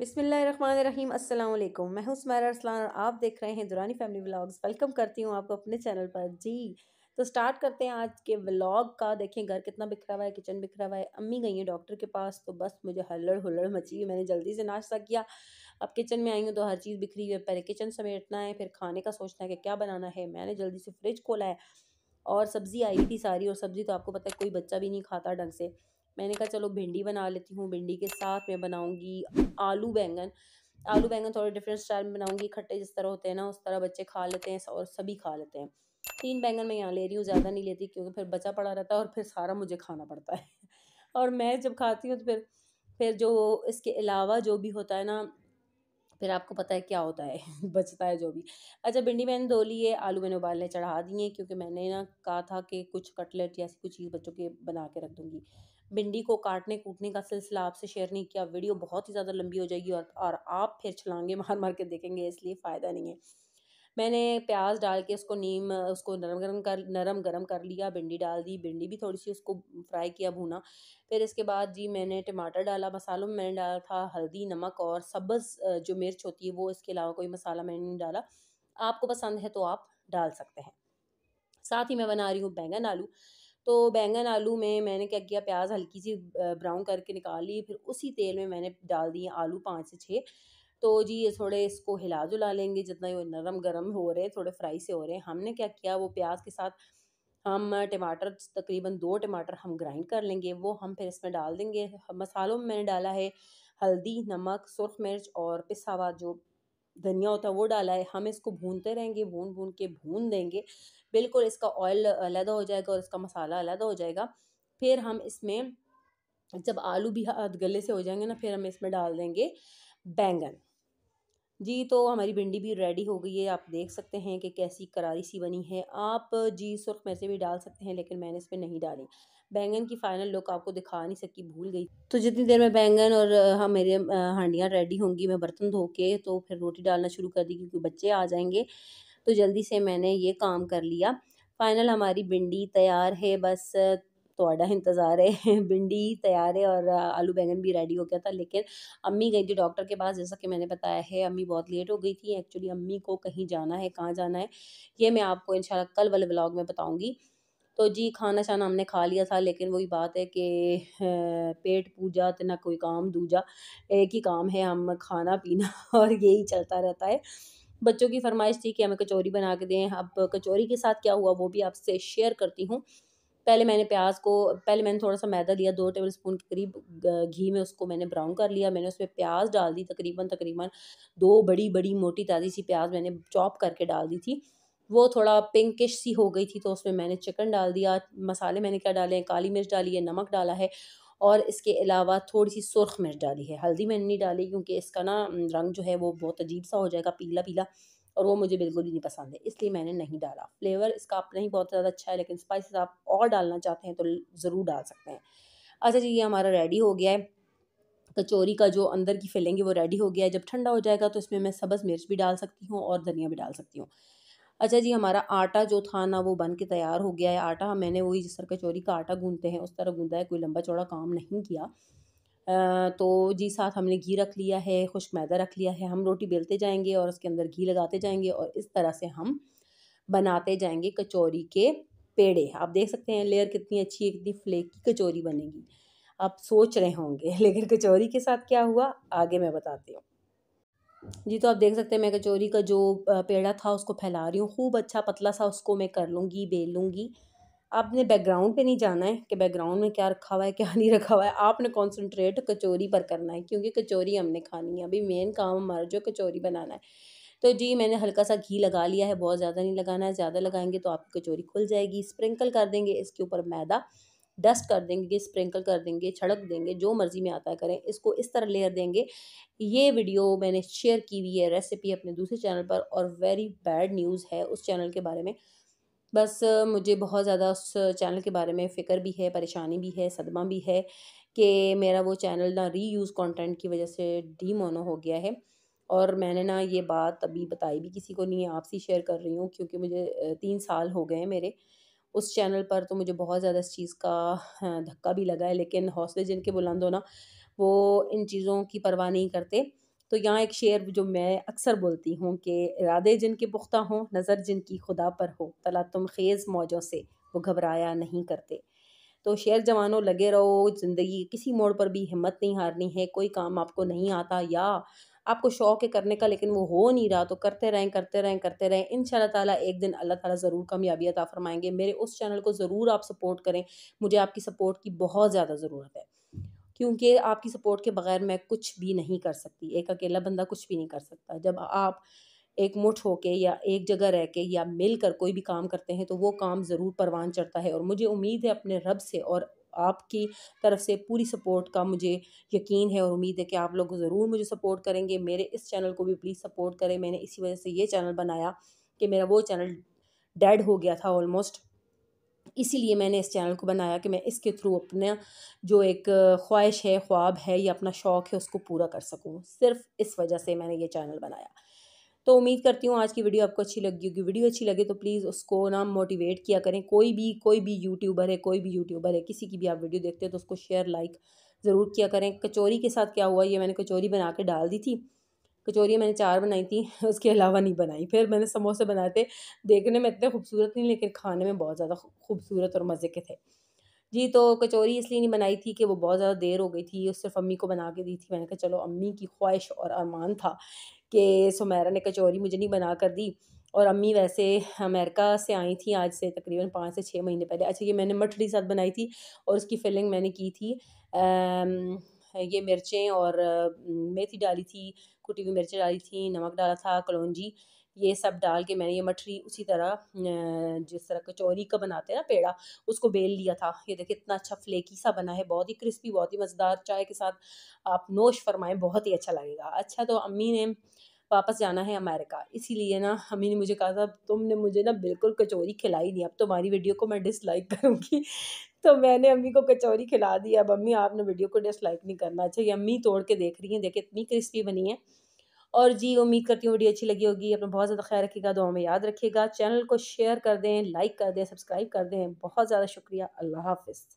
बिसमीम मैं हूं स्मारा अरसलान और आप देख रहे हैं दुरानी फैमिली व्लाग्स वेलकम करती हूं आपको अपने चैनल पर जी तो स्टार्ट करते हैं आज के व्लॉग का देखें घर कितना बिखरा हुआ है किचन बिखरा हुआ है अम्मी गई हैं डॉक्टर के पास तो बस मुझे हल्लड़ हुल्लड़ मची हुई मैंने जल्दी से नाश्ता किया अब किचन में आई हूँ तो हर चीज़ बिखरी हुई है पहले किचन समेटना है फिर खाने का सोचना है कि क्या बनाना है मैंने जल्दी से फ्रिज खोला है और सब्ज़ी आई थी सारी और सब्ज़ी तो आपको पता है कोई बच्चा भी नहीं खाता ढंग से मैंने कहा चलो भिंडी बना लेती हूँ भिंडी के साथ मैं बनाऊँगी आलू बैंगन आलू बैंगन थोड़े डिफरेंट स्टाइल में बनाऊँगी खट्टे जिस तरह होते हैं ना उस तरह बच्चे खा लेते हैं और सभी खा लेते हैं तीन बैंगन मैं यहाँ ले रही हूँ ज़्यादा नहीं लेती क्योंकि फिर बचा पड़ा रहता है और फिर सारा मुझे खाना पड़ता है और मैं जब खाती हूँ तो फिर फिर जो इसके अलावा जो भी होता है ना फिर आपको पता है क्या होता है बचता है जो भी अच्छा भिंडी मैंने धो ली है आलू मैंने उबालने चढ़ा दिए क्योंकि मैंने ना कहा था कि कुछ कटलेट ऐसी कुछ चीज़ बच्चों के बना के रख दूँगी भिंडी को काटने कूटने का सिलसिला आपसे शेयर नहीं किया वीडियो बहुत ही ज़्यादा लंबी हो जाएगी और, और आप फिर छलांगे मार मार के देखेंगे इसलिए फ़ायदा नहीं है मैंने प्याज डाल के उसको नीम उसको नरम गरम कर नरम गरम कर लिया भिंडी डाल दी भिंडी भी थोड़ी सी उसको फ्राई किया भुना फिर इसके बाद जी मैंने टमाटर डाला मसालों में मैंने डाला था हल्दी नमक और सब्ज़ जो मिर्च होती है वो इसके अलावा कोई मसाला मैंने नहीं डाला आपको पसंद है तो आप डाल सकते हैं साथ ही मैं बना रही हूँ बैंगन आलू तो बैंगन आलू में मैंने क्या किया प्याज हल्की सी ब्राउन करके निकाल ली फिर उसी तेल में मैंने डाल दिए आलू पाँच से छः तो जी ये थोड़े इसको हिला जुला लेंगे जितना ये नरम गरम हो रहे हैं थोड़े फ्राई से हो रहे हैं हमने क्या किया वो प्याज के साथ हम टमाटर तकरीबन दो टमाटर हम ग्राइंड कर लेंगे वो हम फिर इसमें डाल देंगे मसालों में मैंने डाला है हल्दी नमक सुरख मिर्च और पिसावा जो धनिया होता है वो डाला है हम इसको भूनते रहेंगे भून भून के भून देंगे बिल्कुल इसका ऑयल अलहदा हो जाएगा और इसका मसाला अलहदा हो जाएगा फिर हम इसमें जब आलू भी हाथ गले से हो जाएंगे ना फिर हम इसमें डाल देंगे बैंगन जी तो हमारी भिंडी भी रेडी हो गई है आप देख सकते हैं कि कैसी करारी सी बनी है आप जी सुरख मिर्चें भी डाल सकते हैं लेकिन मैंने इस पर नहीं डाली बैंगन की फ़ाइनल लुक आपको दिखा नहीं सकी भूल गई तो जितनी देर में बैंगन और हम हाँ, मेरे हांडियाँ रेडी होंगी मैं बर्तन धो के तो फिर रोटी डालना शुरू कर दी क्योंकि बच्चे आ जाएंगे तो जल्दी से मैंने ये काम कर लिया फ़ाइनल हमारी भिंडी तैयार है बस तो इंतज़ार है भिंडी तैयार है और आलू बैंगन भी रेडी हो गया था लेकिन अम्मी गई थी डॉक्टर के पास जैसा कि मैंने बताया है अम्मी बहुत लेट हो गई थी एक्चुअली अम्मी को कहीं जाना है कहाँ जाना है ये मैं आपको इन कल वाले ब्लॉग में बताऊँगी तो जी खाना शाना हमने खा लिया था लेकिन वही बात है कि पेट पूजा तो ना कोई काम दूजा एक ही काम है हम खाना पीना और यही चलता रहता है बच्चों की फरमाइश थी कि हमें कचौरी बना के दें अब कचौरी के साथ क्या हुआ वो भी आपसे शेयर करती हूँ पहले मैंने प्याज को पहले मैंने थोड़ा सा मैदा लिया दो टेबल स्पून के करीब घी में उसको मैंने ब्राउन कर लिया मैंने उसमें प्याज डाल दी तकरीबन तकरीबन दो बड़ी बड़ी मोटी ताज़ी सी प्याज मैंने चॉप करके डाल दी थी वो थोड़ा पिंकिश सी हो गई थी तो उसमें मैंने चिकन डाल दिया मसाले मैंने क्या डाले हैं काली मिर्च डाली है नमक डाला है और इसके अलावा थोड़ी सी सुरख मिर्च डाली है हल्दी मैंने नहीं डाली क्योंकि इसका ना रंग जो है वो बहुत अजीब सा हो जाएगा पीला पीला और वो मुझे बिल्कुल भी नहीं पसंद है इसलिए मैंने नहीं डाला फ्लेवर इसका अपना ही बहुत ज़्यादा अच्छा है लेकिन स्पाइसेस आप और डालना चाहते हैं तो ज़रूर डाल सकते हैं अच्छा जी ये हमारा रेडी हो गया है कचौरी का जो अंदर की फिलिंग है वो रेडी हो गया है जब ठंडा हो जाएगा तो इसमें मैं सब्ज़ मिर्च भी डाल सकती हूँ और धनिया भी डाल सकती हूँ अच्छा जी हमारा आटा जो था ना वो बन के तैयार हो गया है आटा मैंने वही जिस तरह कचौरी का आटा गूंदते हैं उस तरह गूंदा है कोई लंबा चौड़ा काम नहीं किया तो जी साथ हमने घी रख लिया है खुश्क मैदा रख लिया है हम रोटी बेलते जाएंगे और उसके अंदर घी लगाते जाएंगे और इस तरह से हम बनाते जाएंगे कचौरी के पेड़े आप देख सकते हैं लेयर कितनी अच्छी है कितनी फ्लेक की कचौरी बनेगी आप सोच रहे होंगे लेकिन कचौरी के साथ क्या हुआ आगे मैं बताती हूँ जी तो आप देख सकते हैं मैं कचौरी का जो पेड़ा था उसको फैला रही हूँ खूब अच्छा पतला सा उसको मैं कर लूँगी बेल लूँगी आपने बैकग्राउंड पे नहीं जाना है कि बैकग्राउंड में क्या रखा हुआ है क्या नहीं रखा हुआ है आपने कॉन्सनट्रेट कचौरी पर करना है क्योंकि कचौरी हमने खानी है अभी मेन काम हमारा जो कचौरी बनाना है तो जी मैंने हल्का सा घी लगा लिया है बहुत ज़्यादा नहीं लगाना है ज़्यादा लगाएंगे तो आपकी कचौरी खुल जाएगी स्प्रिंकल कर देंगे इसके ऊपर मैदा डस्ट कर देंगे स्प्रिंकल कर देंगे छड़क देंगे जो मर्ज़ी में आता है करें इसको इस तरह लेयर देंगे ये वीडियो मैंने शेयर की हुई है रेसिपी अपने दूसरे चैनल पर और वेरी बैड न्यूज़ है उस चैनल के बारे में बस मुझे बहुत ज़्यादा उस चैनल के बारे में फ़िक्र भी है परेशानी भी है सदमा भी है कि मेरा वो चैनल ना रीयूज़ कंटेंट की वजह से डी मोनो हो गया है और मैंने ना ये बात अभी बताई भी किसी को नहीं आपसे शेयर कर रही हूँ क्योंकि मुझे तीन साल हो गए हैं मेरे उस चैनल पर तो मुझे बहुत ज़्यादा इस चीज़ का धक्का भी लगा है लेकिन हौसले जिनके बुलंद होना वो इन चीज़ों की परवाह नहीं करते तो यहाँ एक शेर जो मैं अक्सर बोलती हूँ कि इरादे जिनके पुख्ता हों नज़र जिनकी खुदा पर हो तला तुम खेज़ मौजों से वो घबराया नहीं करते तो शेर जवानों लगे रहो ज़िंदगी किसी मोड़ पर भी हिम्मत नहीं हारनी है कोई काम आपको नहीं आता या आपको शौक़ है करने का लेकिन वो हो नहीं रहा तो करते रहें करते रहें करते रहें इन ताला एक दिन अल्लाह ताला ज़रूर कामयाबी अता फरमाएंगे मेरे उस चैनल को ज़रूर आप सपोर्ट करें मुझे आपकी सपोर्ट की बहुत ज़्यादा ज़रूरत है क्योंकि आपकी सपोर्ट के बगैर मैं कुछ भी नहीं कर सकती एक अकेला बंदा कुछ भी नहीं कर सकता जब आप एक मुठ हो के या एक जगह रह के या मिल कर कोई भी काम करते हैं तो वो काम ज़रूर परवान चढ़ता है और मुझे उम्मीद है अपने रब से और आपकी तरफ से पूरी सपोर्ट का मुझे यकीन है और उम्मीद है कि आप लोग ज़रूर मुझे सपोर्ट करेंगे मेरे इस चैनल को भी प्लीज़ सपोर्ट करें मैंने इसी वजह से ये चैनल बनाया कि मेरा वो चैनल डेड हो गया था ऑलमोस्ट इसीलिए मैंने इस चैनल को बनाया कि मैं इसके थ्रू अपना जो एक ख्वाहिश है ख्वाब है या अपना शौक़ है उसको पूरा कर सकूँ सिर्फ इस वजह से मैंने ये चैनल बनाया तो उम्मीद करती हूँ आज की वीडियो आपको अच्छी लगी होगी वीडियो अच्छी लगे तो प्लीज़ उसको ना मोटिवेट किया करें कोई भी कोई भी यूट्यूबर है कोई भी यूट्यूबर है किसी की भी आप वीडियो देखते हो तो उसको शेयर लाइक ज़रूर किया करें कचौरी के साथ क्या हुआ ये मैंने कचौरी बना के डाल दी थी कचौरियाँ मैंने चार बनाई थी उसके अलावा नहीं बनाई फिर मैंने समोसे बनाए थे देखने में इतने खूबसूरत नहीं लेकिन खाने में बहुत ज़्यादा खूबसूरत और मज़े के थे जी तो कचौरी इसलिए नहीं बनाई थी कि वो बहुत ज़्यादा देर हो गई थी उस सिर्फ अम्मी को बना के दी थी मैंने कहा चलो अम्मी की ख्वाहिश और अरमान था कि सुमेरा ने कचौरी मुझे नहीं बना कर दी और अम्मी वैसे अमेरिका से आई थी आज से तकरीबन पाँच से छः महीने पहले अच्छा ये मैंने मठड़ी साथ बनाई थी और उसकी फिलिंग मैंने की थी ये मिर्चें और मेथी डाली थी कुटी हुई मिर्चें डाली थी नमक डाला था कलौजी ये सब डाल के मैंने ये मठरी उसी तरह जिस तरह कचौरी का बनाते हैं ना पेड़ा उसको बेल लिया था ये देखिए इतना अच्छा फ्लेकी सा बना है बहुत ही क्रिस्पी बहुत ही मज़ेदार चाय के साथ आप नोश फरमाएं बहुत ही अच्छा लगेगा अच्छा तो अम्मी ने वापस जाना है अमेरिका इसीलिए ना अम्मी ने मुझे कहा था तुमने मुझे ना बिल्कुल कचौरी खिलाई नहीं अब तुम्हारी वीडियो को मैं डिसलाइक करूँगी तो मैंने अम्मी को कचौरी खिला दी अब अम्मी आपने वीडियो को डिसलाइक नहीं करना अच्छा ये अम्मी तोड़ के देख रही हैं देखे इतनी क्रिस्पी बनी है और जी उम्मीद करती हूँ वीडियो अच्छी लगी होगी अपना बहुत ज़्यादा ख्याल रखिएगा दो हमें याद रखिएगा चैनल को शेयर कर दें लाइक कर दें सब्सक्राइब कर दें बहुत ज़्यादा शुक्रिया अल्लाह हाफिज़